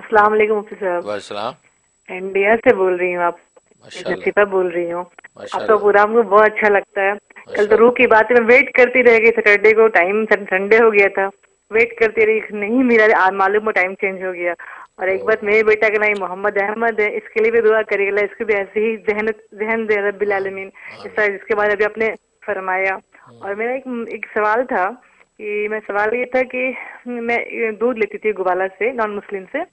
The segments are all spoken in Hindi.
अस्सलाम वालेकुम मुफ्ती साहब इंडिया से बोल रही हूँ आप लतीफा बोल रही हूँ आपका प्रोग्राम को बहुत अच्छा लगता है कल तो रूह की बात में वेट करती रह गई सैटरडे को टाइम संडे हो गया था वेट करती रही नहीं आज मालूम हो टाइम चेंज हो गया और एक बात मेरे बेटा का नाम मोहम्मद अहमद है इसके लिए भी दुआ करिएगा इसके भी ऐसे ही जहन जहन दे रबीआलमीन इस तरह जिसके बाद अभी आपने फरमाया हम्म। और मेरा एक एक सवाल था कि मैं सवाल ये था कि मैं दूध लेती थी गुबाला से नॉन मुस्लिम से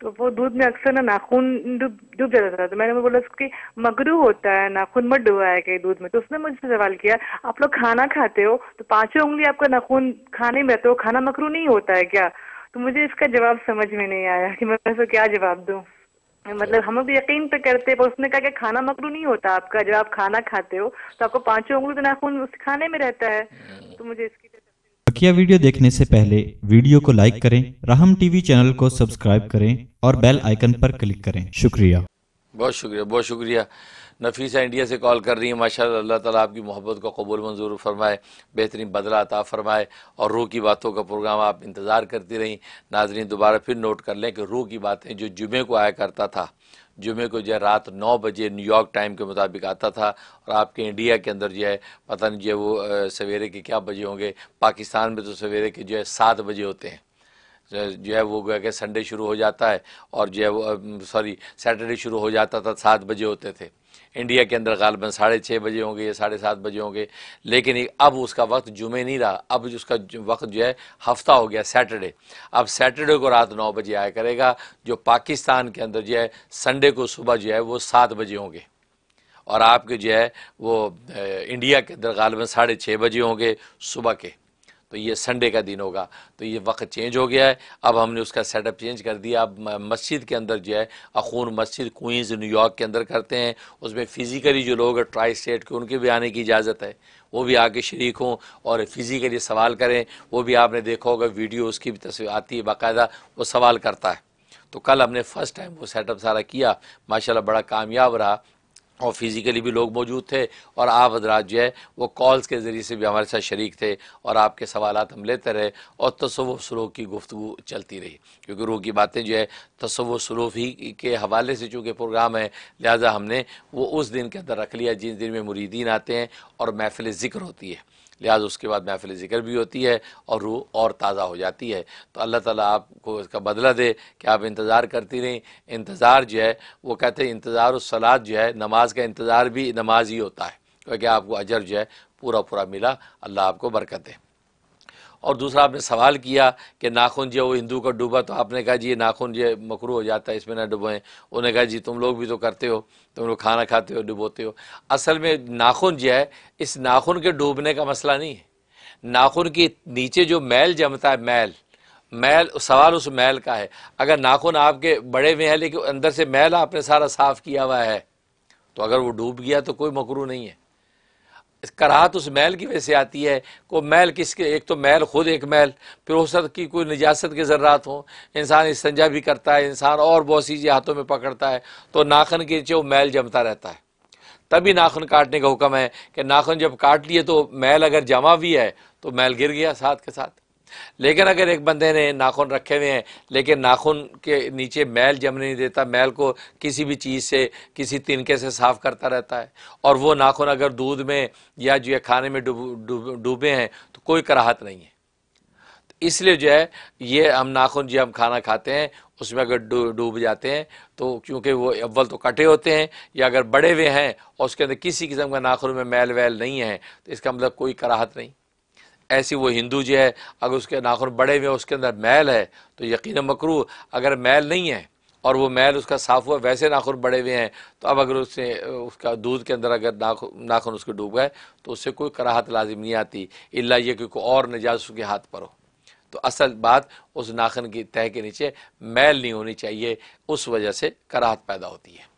तो वो दूध में अक्सर ना नाखून डूब जाता था तो मैंने बोला उसकी मगरू होता है नाखून मत डुबाया गया दूध में तो उसने मुझसे सवाल किया आप लोग खाना खाते हो तो पांचों उंगली आपका नाखून खाने में रहते हो खाना मकरू नहीं होता है क्या तो मुझे इसका जवाब समझ में नहीं आया कि मैं उसको क्या जवाब दूँ मतलब हम लोग यकीन पे करते पर उसने कहा कि खाना मकरू नहीं होता आपका जब आप खाना खाते हो तो आपको पांचों उंगली तो नाखून उस खाने में रहता है तो मुझे इसकी बकिया वीडियो देखने से पहले वीडियो को लाइक करें राहम टीवी चैनल को सब्सक्राइब करें और बेल आइकन पर क्लिक करें शुक्रिया बहुत शुक्रिया बहुत शुक्रिया नफीसा इंडिया से कॉल कर रही है माशा अल्लाह ताला आपकी मोहब्बत को कबूल मंजूर फरमाए बेहतरीन बदला अता फरमाए और रूह की बातों का प्रोग्राम आप इंतज़ार करती रहीं नाजरीन दोबारा फिर नोट कर लें कि रूह की बातें जो जुमे को आया करता था जुमे को जो है रात नौ बजे न्यूयॉर्क टाइम के मुताबिक आता था और आपके इंडिया के अंदर जो है पता नहीं जो है वो सवेरे के क्या बजे होंगे पाकिस्तान में तो सवेरे के जो है सात बजे होते हैं जो है वो गया कि संडे शुरू हो जाता है और जो है वो सॉरी सैटरडे शुरू हो जाता था सात बजे होते थे इंडिया के अंदर गालबन साढ़े छः बजे होंगे या साढ़े सात बजे होंगे लेकिन अब उसका वक्त जुमे नहीं रहा अब उसका वक्त जो है हफ्ता हो गया सैटरडे अब सैटरडे को रात नौ बजे आया करेगा जो पाकिस्तान के अंदर जो है संडे को सुबह जो है वो सात बजे होंगे और आपके जो है वो इंडिया के अंदर गालबन साढ़े छः बजे होंगे सुबह के तो ये संडे का दिन होगा तो ये वक्त चेंज हो गया है अब हमने उसका सेटअप चेंज कर दिया अब मस्जिद के अंदर जो है अखून मस्जिद क्वींस न्यूयॉर्क के अंदर करते हैं उसमें फ़िज़िकली जो लोग ट्राई स्टेट के उनके भी आने की इजाज़त है वो भी आके शरीक हों और फ़िज़िकली सवाल करें वो भी आपने देखा होगा वीडियो उसकी भी तस्वीर आती है बाकायदा वो सवाल करता है तो कल हमने फ़र्स्ट टाइम वो सेटअप सारा किया माशाल्लाह बड़ा कामयाब रहा और फिज़िकली भी लोग मौजूद थे और आप हजरात जो है वो कॉल्स के ज़रिए से भी हमारे साथ शरीक थे और आपके सवाल हम लेते रहे और तसव सलूक की गुफ्तु चलती रही क्योंकि रूह की बातें जो है तसव सलूफ ही के हवाले से चूँकि प्रोग्राम है लिहाजा हमने वो उस दिन के अंदर रख लिया जिस दिन में मुरीदीन आते हैं और महफिल ज़िक्र होती है लिहाजा उसके बाद महफिल ज़िक्र भी होती है और रूह और ताज़ा हो जाती है तो अल्लाह ताला आपको इसका बदला दे कि आप इंतज़ार करती रहें इंतज़ार जो है वो कहते हैं इंतज़ार सलाद जो है नमाज का इंतज़ार भी नमाज ही होता है क्योंकि आपको अजर जो है पूरा पूरा मिला अल्लाह आपको बरकत है और दूसरा आपने सवाल किया कि नाखून जो वो हिंदू का डूबा तो आपने कहा जी ये नाखून ये मकरू हो जाता है इसमें ना डूबें उन्होंने कहा जी तुम लोग भी तो करते हो तुम लोग खाना खाते हो डुबोते हो असल में नाखून जो है इस नाखून के डूबने का मसला नहीं है नाखून के नीचे जो मैल जमता है मैल मैल सवाल उस मैल का है अगर नाखून आपके बड़े में है लेकिन अंदर से मैल आपने सारा साफ़ किया हुआ है तो अगर वो डूब गया तो कोई मकरू नहीं है कराहत उस मैल की वजह से आती है को मैल किसके एक तो मैल खुद एक मैल फिर हो सकता की कोई निजात के ज़रात हो इंसान इस इस्तंजा भी करता है इंसान और बहुत सी चीज़ें हाथों में पकड़ता है तो नाखन के नीचे वो मैल जमता रहता है तभी नाखन काटने का हुक्म है कि नाखन जब काट लिए तो मैल अगर जमा भी है तो मैल गिर गया साथ के साथ लेकिन अगर एक बंदे ने नाखून रखे हुए हैं लेकिन नाखून के नीचे मैल जमने नहीं देता मैल को किसी भी चीज़ से किसी तिनके से साफ़ करता रहता है और वो नाखून अगर दूध में या जो है खाने में डूबे डूब, हैं तो कोई कराहत नहीं है तो इसलिए जो है ये हम नाखून जो हम खाना खाते हैं उसमें अगर डूब जाते हैं तो क्योंकि वो अव्वल तो कटे होते हैं या अगर बड़े हुए हैं और उसके अंदर किसी किस्म का नाखून में मैल वैल नहीं है तो इसका मतलब कोई कराहत नहीं ऐसी वो हिंदू जो है अगर उसके नाखून बड़े हुए उसके अंदर मैल है तो यकीन मकरू अगर मैल नहीं है और वो मैल उसका साफ हुआ वैसे नाखून बड़े हुए हैं तो अब अगर उसने उसका दूध के अंदर अगर नाखून नाखून उसके डूब गए तो उससे कोई कराहत लाजिम नहीं आती इला ये कि कोई और नजाज उसके हाथ पर हो तो असल बात उस नाखन की तह के नीचे मैल नहीं होनी चाहिए उस वजह से कराहत पैदा होती है